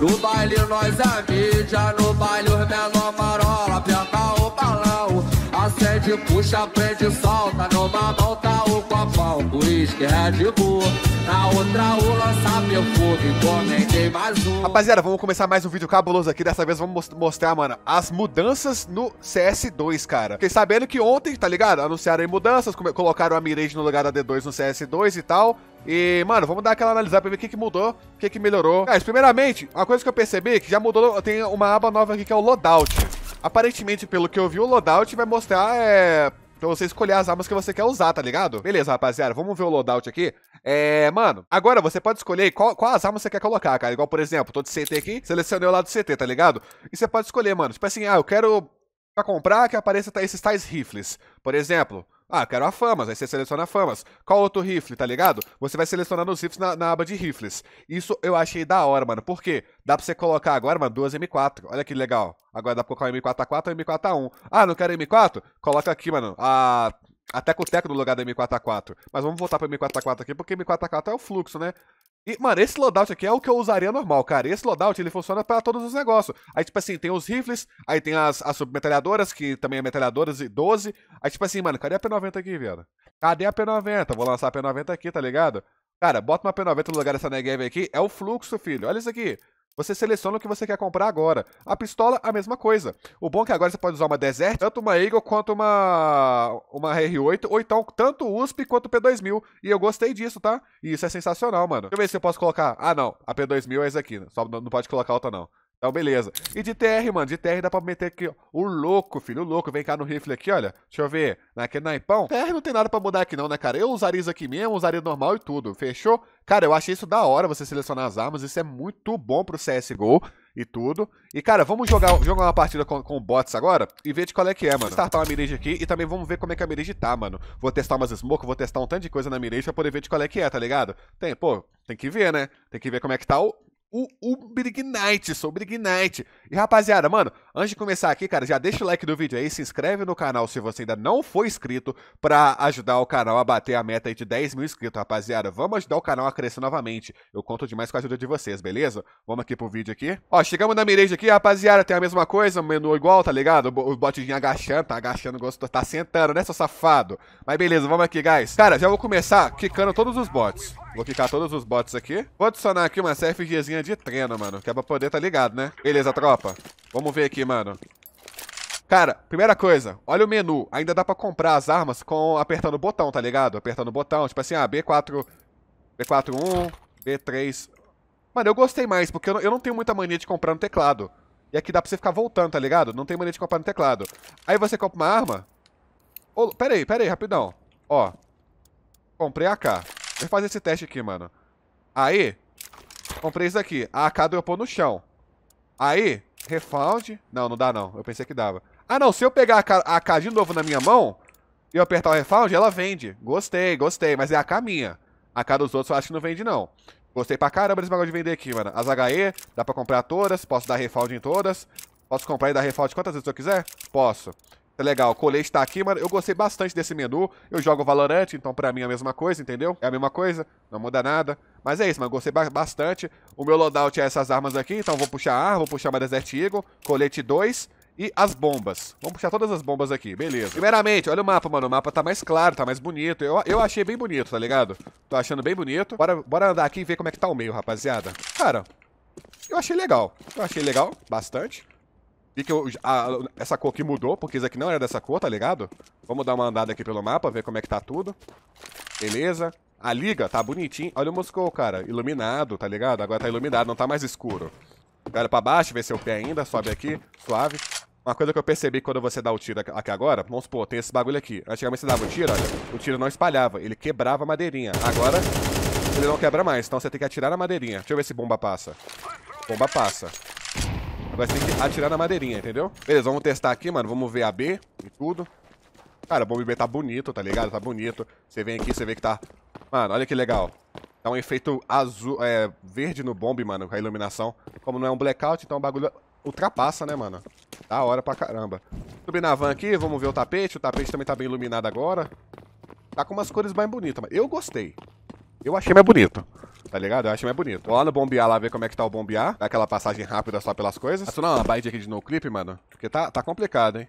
No baile nós é mídia, no baile os menor marola, aperta o balão. Acende, puxa, prende, solta, numa mão tá o copão, uísque, Red Bull. É é Rapaziada, vamos começar mais um vídeo cabuloso aqui. Dessa vez vamos mostrar, mano, as mudanças no CS2, cara. Fiquei sabendo que ontem, tá ligado? Anunciaram aí mudanças, colocaram a Mirage no lugar da D2 no CS2 e tal. E, mano, vamos dar aquela analisada pra ver o que, que mudou, o que, que melhorou. Mas, primeiramente, uma coisa que eu percebi é que já mudou, tem uma aba nova aqui que é o Loadout. Aparentemente, pelo que eu vi, o Loadout vai mostrar é, Pra você escolher as armas que você quer usar, tá ligado? Beleza, rapaziada, vamos ver o loadout aqui. É, mano, agora você pode escolher qual, qual as armas você quer colocar, cara. Igual, por exemplo, tô de CT aqui, selecionei o lado do CT, tá ligado? E você pode escolher, mano. Tipo assim, ah, eu quero pra comprar que apareça tá, esses tais rifles. Por exemplo, ah, quero a Famas. Aí você seleciona a Famas. Qual outro rifle, tá ligado? Você vai selecionando os rifles na, na, aba de rifles. Isso eu achei da hora, mano. Por quê? Dá pra você colocar agora, mano, duas M4. Olha que legal. Agora dá pra colocar uma M4A4 ou M4A1. Ah, não quero M4? Coloca aqui, mano, a... Até com o teco do lugar da M4A4. Mas vamos voltar pro M4A4 aqui, porque M4A4 é o fluxo, né? E, mano, esse loadout aqui é o que eu usaria normal, cara. Esse loadout, ele funciona para todos os negócios. Aí, tipo assim, tem os rifles, aí tem as, as submetralhadoras, que também é metralhadoras, e 12. Aí, tipo assim, mano, cadê a P90 aqui, velho? Cadê a P90? Vou lançar a P90 aqui, tá ligado? Cara, bota uma P90 no lugar dessa Negev aqui, é o fluxo, filho. Olha isso aqui. Você seleciona o que você quer comprar agora. A pistola, a mesma coisa. O bom é que agora você pode usar uma Desert, tanto uma Eagle quanto uma, uma R8, ou então tanto o USP quanto o P2000. E eu gostei disso, tá? E isso é sensacional, mano. Deixa eu ver se eu posso colocar... Ah, não. A P2000 é essa aqui. Só não pode colocar outra, não. Então, beleza. E de TR, mano, de TR dá pra meter aqui, ó. O louco, filho, o louco. Vem cá no rifle aqui, olha. Deixa eu ver. Naquele naipão. TR não tem nada pra mudar aqui não, né, cara? Eu usaria isso aqui mesmo, usaria normal e tudo. Fechou? Cara, eu achei isso da hora, você selecionar as armas. Isso é muito bom pro CSGO e tudo. E, cara, vamos jogar, jogar uma partida com, com bots agora e ver de qual é que é, mano. Vou startar uma mirage aqui e também vamos ver como é que a mirage tá, mano. Vou testar umas smoke, vou testar um tanto de coisa na mirage pra poder ver de qual é que é, tá ligado? Tem, pô, tem que ver, né? Tem que ver como é que tá o o Ubrignite, sou Ubrignite. E rapaziada, mano, antes de começar aqui, cara, já deixa o like do vídeo aí, se inscreve no canal se você ainda não foi inscrito para ajudar o canal a bater a meta aí de 10 mil inscritos, rapaziada. Vamos ajudar o canal a crescer novamente. Eu conto demais com a ajuda de vocês, beleza? Vamos aqui pro vídeo aqui. Ó, chegamos na mirage aqui, rapaziada, tem a mesma coisa, menu igual, tá ligado? O botzinho agachando, tá agachando, gostou, tá sentando, né, seu safado? Mas beleza, vamos aqui, guys. Cara, já vou começar quicando todos os bots. Vou clicar todos os bots aqui. Vou adicionar aqui uma CFGzinha de treino, mano. Que é pra poder tá ligado, né? Beleza, tropa. Vamos ver aqui, mano. Cara, primeira coisa, olha o menu. Ainda dá pra comprar as armas com apertando o botão, tá ligado? Apertando o botão, tipo assim, ah, B4... B41, B3... Mano, eu gostei mais, porque eu não, eu não tenho muita mania de comprar no teclado. E aqui dá pra você ficar voltando, tá ligado? Não tem mania de comprar no teclado. Aí você compra uma arma... Oh, pera aí, pera aí, rapidão. Ó. Comprei a AK. Vamos fazer esse teste aqui, mano. Aí, comprei isso aqui. A AK do eu pôr no chão. Aí, refound. Não, não dá não. Eu pensei que dava. Ah, não. Se eu pegar a AK, de novo na minha mão e eu apertar o refound, ela vende. Gostei, gostei. Mas é a AK minha. A AK dos outros eu acho que não vende, não. Gostei pra caramba desse bagulho de vender aqui, mano. As HE, dá pra comprar todas. Posso dar refound em todas. Posso comprar e dar refound quantas vezes eu quiser? Posso. É legal, o colete tá aqui, mano. Eu gostei bastante desse menu. Eu jogo Valorant, então pra mim é a mesma coisa, entendeu? É a mesma coisa, não muda nada. Mas é isso, mano. Gostei ba bastante. O meu loadout é essas armas aqui, então vou puxar a arma, vou puxar uma Desert Eagle, colete 2 e as bombas. Vamos puxar todas as bombas aqui, beleza. Primeiramente, olha o mapa, mano. O mapa tá mais claro, tá mais bonito. Eu, eu achei bem bonito, tá ligado? Tô achando bem bonito. Bora, bora andar aqui e ver como é que tá o meio, rapaziada. Cara, eu achei legal. Eu achei legal, bastante. Vi que eu, a, essa cor aqui mudou, porque isso aqui não era dessa cor, tá ligado? Vamos dar uma andada aqui pelo mapa, ver como é que tá tudo. Beleza. A liga tá bonitinho. Olha o Moscou, cara. Iluminado, tá ligado? Agora tá iluminado, não tá mais escuro. Olha pra baixo, vê seu pé ainda. Sobe aqui, suave. Uma coisa que eu percebi quando você dá o tiro aqui agora, vamos supor, tem esse bagulho aqui. Antigamente você dava o tiro, olha, o tiro não espalhava, ele quebrava a madeirinha. Agora, ele não quebra mais, então você tem que atirar na madeirinha. Deixa eu ver se bomba passa. Bomba passa. Vai ter que atirar na madeirinha, entendeu? Beleza, vamos testar aqui, mano. Vamos ver a B e tudo. Cara, o Bomb B tá bonito, tá ligado? Tá bonito. Você vem aqui, você vê que tá... Mano, olha que legal. Dá tá um efeito azul, é, verde no bombe, mano, com a iluminação. Como não é um blackout, então o bagulho ultrapassa, né, mano? Da hora pra caramba. Subir na van aqui, vamos ver o tapete. O tapete também tá bem iluminado agora. Tá com umas cores mais bonitas, mas eu gostei. Eu achei mais bonito tá ligado? Eu acho mais bonito. olha o no bombear lá ver como é que tá o bombear. Dá aquela passagem rápida só pelas coisas. Acionar tá uma bind aqui de no clip, mano. Porque tá, tá complicado, hein?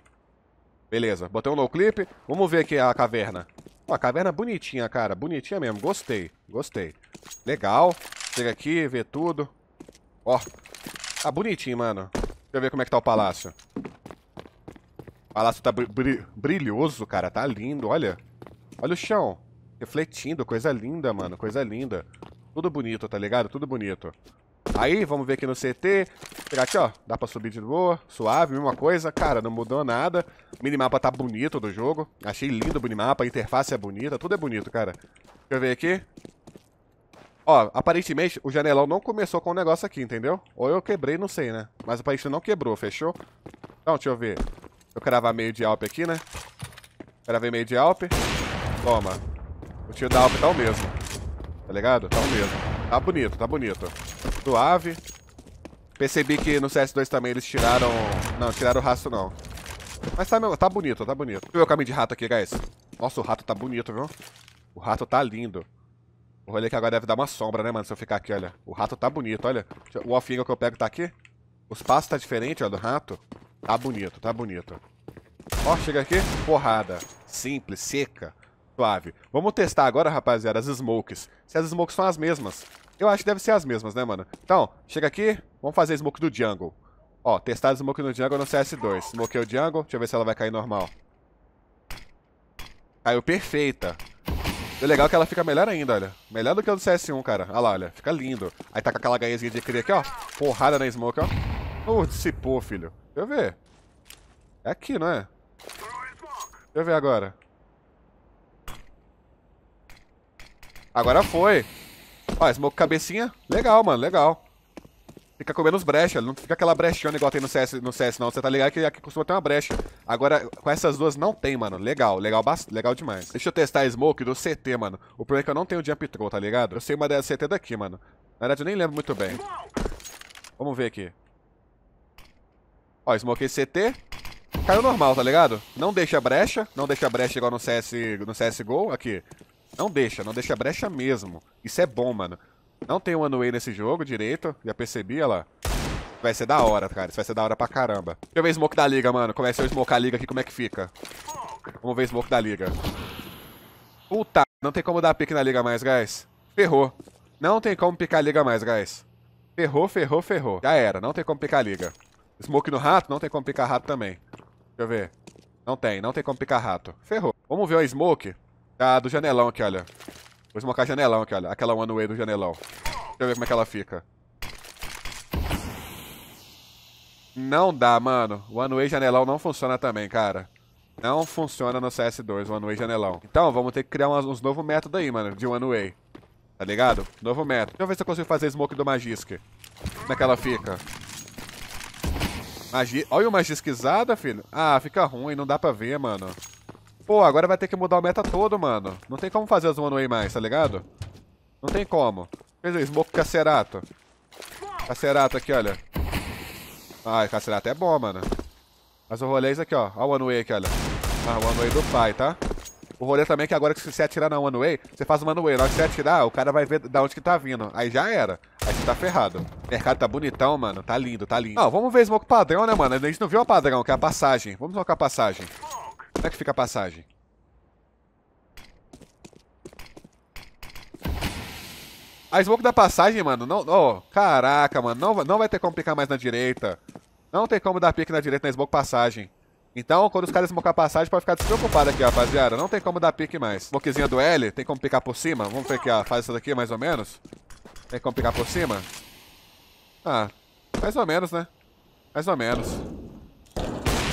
Beleza, botei um no clip. Vamos ver aqui a caverna. uma a caverna é bonitinha, cara. Bonitinha mesmo. Gostei, gostei. Legal. Chega aqui, vê tudo. Ó. Tá bonitinho, mano. Deixa eu ver como é que tá o palácio. O palácio tá br br brilhoso, cara. Tá lindo, olha. Olha o chão. Refletindo, coisa linda, mano. Coisa linda. Tudo bonito, tá ligado? Tudo bonito. Aí, vamos ver aqui no CT. Pegar aqui, ó. Dá pra subir de boa. Suave, mesma coisa. Cara, não mudou nada. minimapa tá bonito do jogo. Achei lindo o minimapa. A interface é bonita. Tudo é bonito, cara. Deixa eu ver aqui. Ó, aparentemente o janelão não começou com o negócio aqui, entendeu? Ou eu quebrei, não sei, né? Mas aparentemente não quebrou, fechou? Então, deixa eu ver. Eu cravar meio de Alp aqui, né? Cravei meio de Alp. Toma. O tiro da Alp tá o mesmo tá ligado? Tá mesmo. Tá bonito, tá bonito. Suave. Percebi que no CS2 também eles tiraram... Não, tiraram o rastro não. Mas tá, meu, tá bonito, tá bonito. Deixa eu ver o caminho de rato aqui, guys. Nossa, o rato tá bonito, viu? O rato tá lindo. O rolê é que agora deve dar uma sombra, né, mano, se eu ficar aqui, olha. O rato tá bonito, olha. O off que eu pego tá aqui. Os passos tá diferente, ó, do rato. Tá bonito, tá bonito. Ó, chega aqui. Porrada. Simples, seca suave. Vamos testar agora, rapaziada, as smokes. Se as smokes são as mesmas. Eu acho que deve ser as mesmas, né, mano? Então, chega aqui, vamos fazer a smoke do jungle. Ó, testar a smoke no jungle no CS2. Smokei o jungle, deixa eu ver se ela vai cair normal. Caiu perfeita. o legal é que ela fica melhor ainda, olha. Melhor do que a do CS1, cara. Olha lá, olha. Fica lindo. Aí tá com aquela ganhazinha de cria aqui, ó. Porrada na smoke, ó. Uh, dissipou, filho. Deixa eu ver. É aqui, não é? Deixa eu ver agora. Agora foi. Ó, smoke cabecinha. Legal, mano, legal. Fica com menos brecha, não fica aquela brechona igual tem no CS, no CS não. Você tá ligado que aqui costuma ter uma brecha. Agora, com essas duas não tem, mano. Legal, legal, legal demais. Deixa eu testar a smoke do CT, mano. O problema é que eu não tenho jump troll, tá ligado? Eu sei uma da CT daqui, mano. Na verdade, eu nem lembro muito bem. Vamos ver aqui. Ó, smokei CT. Caiu normal, tá ligado? Não deixa brecha, não deixa brecha igual no CS, no go Aqui, não deixa, não deixa brecha mesmo. Isso é bom, mano. Não tem one way nesse jogo direito, já percebi, olha lá. Vai ser da hora, cara. Isso vai ser da hora pra caramba. Deixa eu ver Smoke da Liga, mano. Começa eu Smoke a Liga aqui, como é que fica. Vamos ver Smoke da Liga. Puta, não tem como dar pique na Liga mais, guys. Ferrou. Não tem como picar a Liga mais, guys. Ferrou, ferrou, ferrou. Já era, não tem como picar a Liga. Smoke no rato, não tem como picar rato também. Deixa eu ver. Não tem, não tem como picar rato. Ferrou. Vamos ver o Smoke. Ah, do janelão aqui, olha. Vou smocar janelão aqui, olha. Aquela one way do janelão. Deixa eu ver como é que ela fica. Não dá, mano. One way janelão não funciona também, cara. Não funciona no CS2, One Way Janelão. Então, vamos ter que criar uns, uns novos métodos aí, mano, de One Way. Tá ligado? Novo método. Deixa eu ver se eu consigo fazer smoke do Magisk. Como é que ela fica? Magi... Olha o Magiskizada, filho. Ah, fica ruim, não dá pra ver, mano. Pô, agora vai ter que mudar o meta todo, mano. Não tem como fazer as one way mais, tá ligado? Não tem como. Fez o smoke cacerato. Cacerato aqui, olha. Ai, cacerato é bom, mano. Mas o rolê é isso aqui, ó. Ó o one way aqui, olha. Ah, o one way do pai, tá? O rolê também é que agora que você atirar na one way, você faz uma one way. Na hora que você atirar, o cara vai ver da onde que tá vindo. Aí já era. Aí você tá ferrado. O mercado tá bonitão, mano. Tá lindo, tá lindo. Ó, ah, vamos ver smoke padrão, né, mano? A gente não viu o padrão, que é a passagem. Vamos colocar a passagem. Como é que fica a passagem? A smoke da passagem, mano, não... Oh, caraca, mano, não, não vai ter como picar mais na direita. Não tem como dar pique na direita na smoke passagem. Então, quando os caras a passagem, pode ficar despreocupado aqui, rapaziada. Não tem como dar pique mais. Smokezinha do L, tem como picar por cima? Vamos ver aqui, ó. Faz isso daqui, mais ou menos. Tem como picar por cima? Ah, mais ou menos, né? Mais ou menos.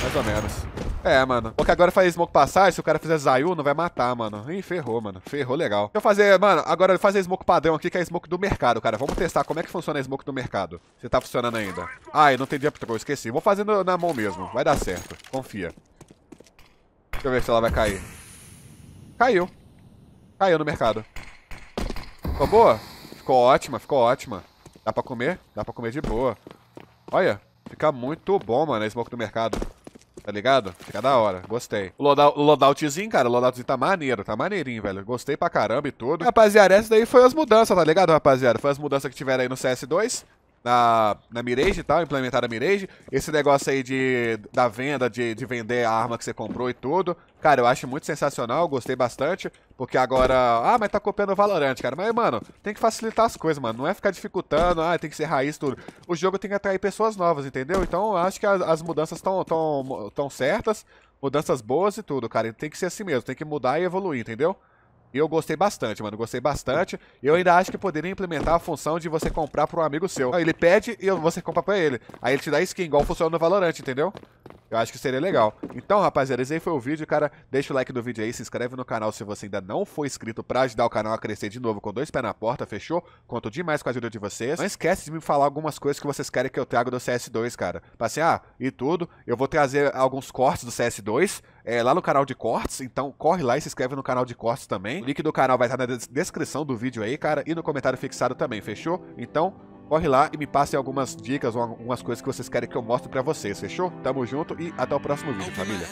Mais ou menos. É, mano. Porque agora faz smoke passagem, se o cara fizer Zayu, não vai matar, mano. Ih, ferrou, mano. Ferrou legal. Deixa eu fazer, mano, agora fazer smoke padrão aqui, que é smoke do mercado, cara. Vamos testar como é que funciona a smoke do mercado. Se tá funcionando ainda. Ai, não tem jump throw, esqueci. Vou fazer na mão mesmo. Vai dar certo. Confia. Deixa eu ver se ela vai cair. Caiu. Caiu no mercado. Ficou boa? Ficou ótima, ficou ótima. Dá pra comer? Dá pra comer de boa. Olha, fica muito bom, mano, a smoke do mercado tá ligado? Fica da hora, gostei. O, loadout, loadoutzinho, cara, o loadoutzinho tá maneiro, tá maneirinho, velho. Gostei pra caramba e tudo. Rapaziada, essa daí foi as mudanças, tá ligado, rapaziada? Foi as mudanças que tiveram aí no CS2 na, na Mirage e tá? tal, implementar a Mirage. Esse negócio aí de, da venda, de, de vender a arma que você comprou e tudo. Cara, eu acho muito sensacional, gostei bastante. Porque agora. Ah, mas tá copiando o Valorant, cara. Mas, mano, tem que facilitar as coisas, mano. Não é ficar dificultando, ah, tem que ser raiz, tudo. O jogo tem que atrair pessoas novas, entendeu? Então eu acho que as, as mudanças estão tão, tão certas, mudanças boas e tudo, cara. Tem que ser assim mesmo, tem que mudar e evoluir, entendeu? eu gostei bastante, mano. Gostei bastante. Eu ainda acho que poderia implementar a função de você comprar para um amigo seu. Ele pede e você compra para ele. Aí ele te dá skin, igual funciona no Valorant, entendeu? Eu acho que seria legal. Então, rapaziada, esse aí foi o vídeo, cara. Deixa o like do vídeo aí, se inscreve no canal se você ainda não for inscrito pra ajudar o canal a crescer de novo com dois pés na porta, fechou? Conto demais com a ajuda de vocês. Não esquece de me falar algumas coisas que vocês querem que eu traga do CS2, cara. Passei, ah, e tudo. Eu vou trazer alguns cortes do CS2 é, lá no canal de cortes, então corre lá e se inscreve no canal de cortes também. O link do canal vai estar na descrição do vídeo aí, cara, e no comentário fixado também, fechou? Então, corre lá e me passem algumas dicas ou algumas coisas que vocês querem que eu mostre para vocês, fechou? Tamo junto e até o próximo vídeo, família.